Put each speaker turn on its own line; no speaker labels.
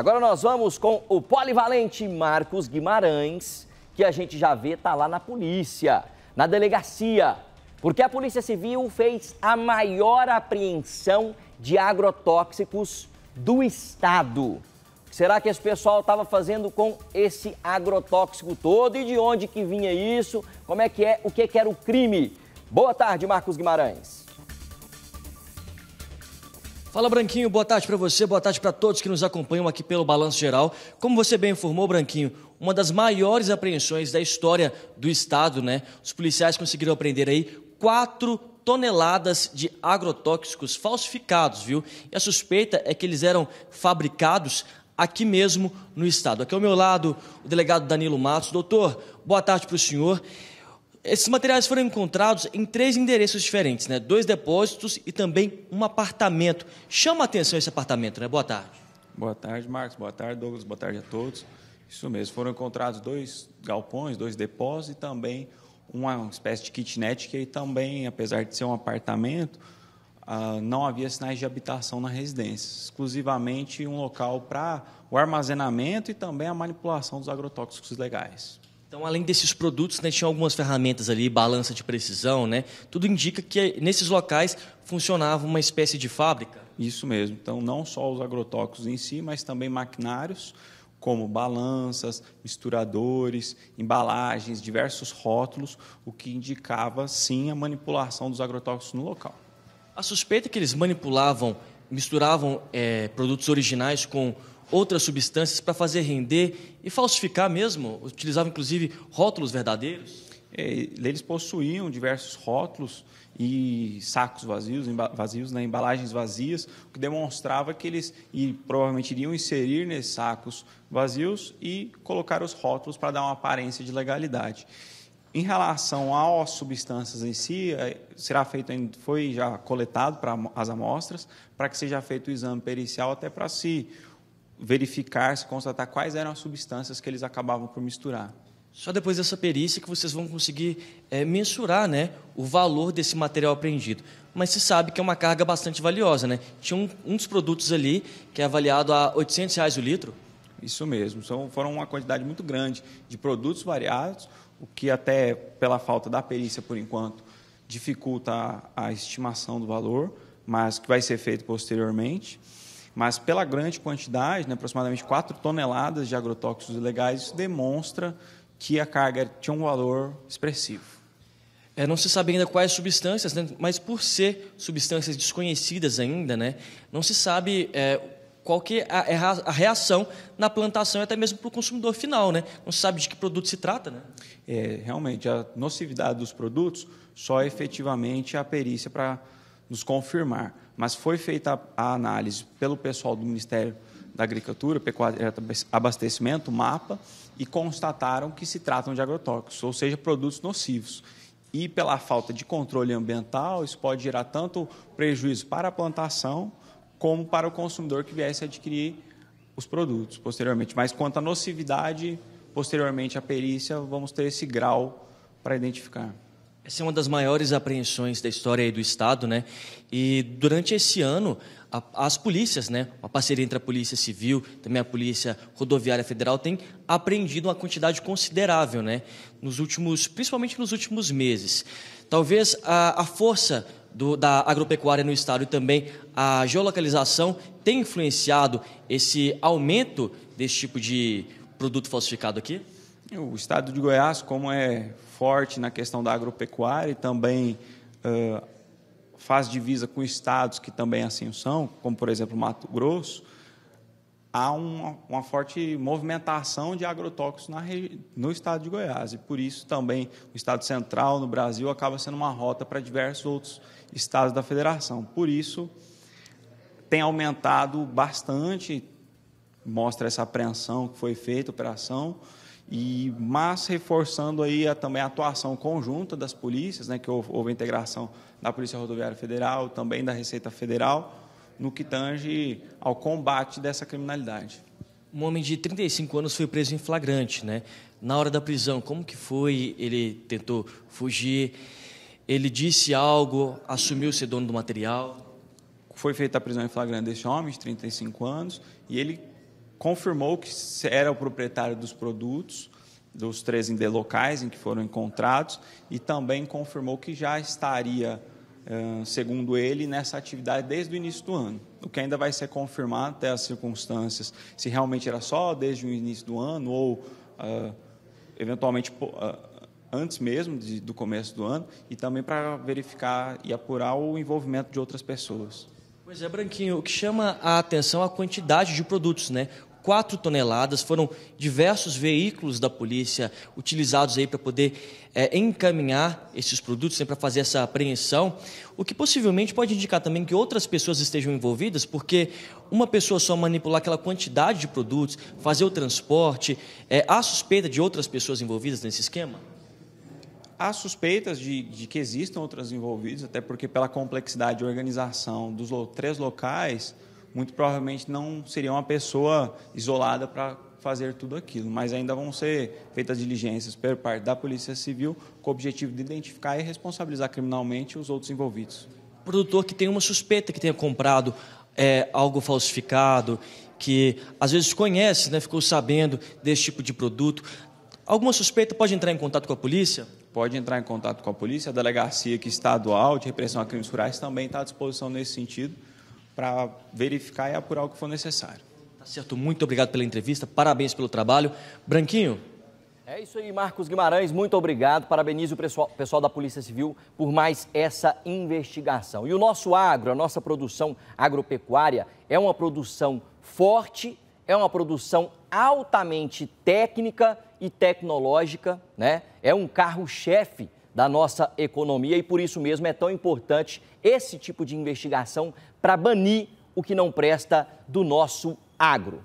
Agora nós vamos com o polivalente Marcos Guimarães, que a gente já vê tá lá na polícia, na delegacia, porque a Polícia Civil fez a maior apreensão de agrotóxicos do estado. Será que esse pessoal estava fazendo com esse agrotóxico todo e de onde que vinha isso? Como é que é? O que, que era o crime? Boa tarde, Marcos Guimarães.
Fala Branquinho, boa tarde para você, boa tarde para todos que nos acompanham aqui pelo Balanço Geral. Como você bem informou, Branquinho, uma das maiores apreensões da história do estado, né? Os policiais conseguiram apreender aí quatro toneladas de agrotóxicos falsificados, viu? E a suspeita é que eles eram fabricados aqui mesmo no estado. Aqui ao meu lado, o delegado Danilo Matos. Doutor, boa tarde para o senhor. Esses materiais foram encontrados em três endereços diferentes, né? Dois depósitos e também um apartamento. Chama a atenção esse apartamento, né? Boa tarde. Boa tarde,
Marcos. Boa tarde, Douglas. Boa tarde a todos. Isso mesmo. Foram encontrados dois galpões, dois depósitos e também uma espécie de kitnet que também, apesar de ser um apartamento, ah, não havia sinais de habitação na residência, exclusivamente um local para o armazenamento e também a manipulação dos agrotóxicos legais.
Então, além desses produtos, né, tinha algumas ferramentas ali, balança de precisão, né? Tudo indica que nesses locais
funcionava uma espécie de fábrica. Isso mesmo. Então, não só os agrotóxicos em si, mas também maquinários como balanças, misturadores, embalagens, diversos rótulos, o que indicava sim a manipulação dos agrotóxicos no local.
A suspeita é que eles manipulavam, misturavam é, produtos originais com outras substâncias para fazer render e falsificar mesmo, utilizavam inclusive rótulos
verdadeiros? É, eles possuíam diversos rótulos e sacos vazios, vazios né, embalagens vazias, o que demonstrava que eles e provavelmente iriam inserir nesses sacos vazios e colocar os rótulos para dar uma aparência de legalidade. Em relação às substâncias em si, é, será feito, foi já coletado para as amostras, para que seja feito o exame pericial até para se si verificar, se constatar quais eram as substâncias que eles acabavam por misturar. Só depois dessa perícia
que vocês vão conseguir é, mensurar né, o valor desse material apreendido. Mas se sabe que é uma carga bastante valiosa, né? Tinha um, um dos produtos ali que é avaliado a 800 reais
o litro. Isso mesmo, são, foram uma quantidade muito grande de produtos variados, o que até pela falta da perícia por enquanto dificulta a, a estimação do valor, mas que vai ser feito posteriormente. Mas pela grande quantidade, né, aproximadamente 4 toneladas de agrotóxicos ilegais, isso demonstra que a carga tinha um valor expressivo. É, não se sabe ainda quais substâncias, né? mas por ser
substâncias desconhecidas ainda, né? não se sabe é, qual que é a, é reação na plantação e até mesmo para o consumidor final. Né? Não se sabe de que produto se trata. Né?
É, realmente, a nocividade dos produtos só efetivamente é a perícia para nos confirmar mas foi feita a análise pelo pessoal do Ministério da Agricultura, Pecuária e Abastecimento, MAPA, e constataram que se tratam de agrotóxicos, ou seja, produtos nocivos. E pela falta de controle ambiental, isso pode gerar tanto prejuízo para a plantação como para o consumidor que viesse a adquirir os produtos posteriormente. Mas quanto à nocividade, posteriormente à perícia, vamos ter esse grau para identificar.
Essa é uma das maiores apreensões da história do Estado, né? E durante esse ano, a, as polícias, né? Uma parceria entre a Polícia Civil, também a Polícia Rodoviária Federal, tem apreendido uma quantidade considerável, né? Nos últimos, principalmente nos últimos meses. Talvez a, a força do, da agropecuária no Estado e também a geolocalização tenha influenciado esse aumento desse tipo de produto falsificado aqui?
O estado de Goiás, como é forte na questão da agropecuária e também uh, faz divisa com estados que também assim são, como por exemplo Mato Grosso, há uma, uma forte movimentação de agrotóxicos na, no estado de Goiás. E por isso também o estado central no Brasil acaba sendo uma rota para diversos outros estados da federação. Por isso, tem aumentado bastante, mostra essa apreensão que foi feita, operação e mas reforçando aí a, também a atuação conjunta das polícias, né, que houve, houve integração da Polícia Rodoviária Federal, também da Receita Federal, no que tange ao combate dessa criminalidade.
Um homem de 35 anos foi preso em flagrante, né? Na hora da prisão, como que foi? Ele tentou fugir, ele disse algo, assumiu ser dono do
material? Foi feita a prisão em flagrante desse homem de 35 anos e ele confirmou que era o proprietário dos produtos, dos três locais em que foram encontrados, e também confirmou que já estaria, eh, segundo ele, nessa atividade desde o início do ano. O que ainda vai ser confirmado até as circunstâncias, se realmente era só desde o início do ano ou, uh, eventualmente, uh, antes mesmo de, do começo do ano, e também para verificar e apurar o envolvimento de outras pessoas.
Pois é, Branquinho, o que chama a atenção é a quantidade de produtos, né? 4 toneladas. Foram diversos veículos da polícia utilizados aí para poder é, encaminhar esses produtos, né, para fazer essa apreensão. O que possivelmente pode indicar também que outras pessoas estejam envolvidas, porque uma pessoa só manipular aquela quantidade de produtos, fazer o transporte, é, há suspeita de outras pessoas envolvidas nesse esquema?
há suspeitas de, de, que existam outras envolvidas, até porque pela complexidade de organização dos três locais, muito provavelmente não seria uma pessoa isolada para fazer tudo aquilo, mas ainda vão ser feitas diligências por parte da Polícia Civil com o objetivo de identificar e responsabilizar criminalmente os outros envolvidos. Produtor
que tem uma suspeita que tenha comprado é, algo falsificado, que às vezes conhece, né, ficou sabendo desse tipo de produto, alguma suspeita pode entrar em contato com a
polícia? pode entrar em contato com a polícia, a delegacia que estadual de repressão a crimes rurais também está à disposição nesse sentido para verificar e apurar o que for necessário. Tá certo, muito
obrigado pela entrevista, parabéns pelo trabalho. Branquinho.
É isso aí, Marcos Guimarães, muito obrigado. Parabenizo o pessoal, pessoal, da Polícia Civil por mais essa investigação. E o nosso agro, a nossa produção agropecuária, é uma produção forte, é uma produção altamente técnica e tecnológica, né? É um carro-chefe da nossa economia e por isso mesmo é tão importante esse tipo de investigação para banir o que não presta do nosso agro.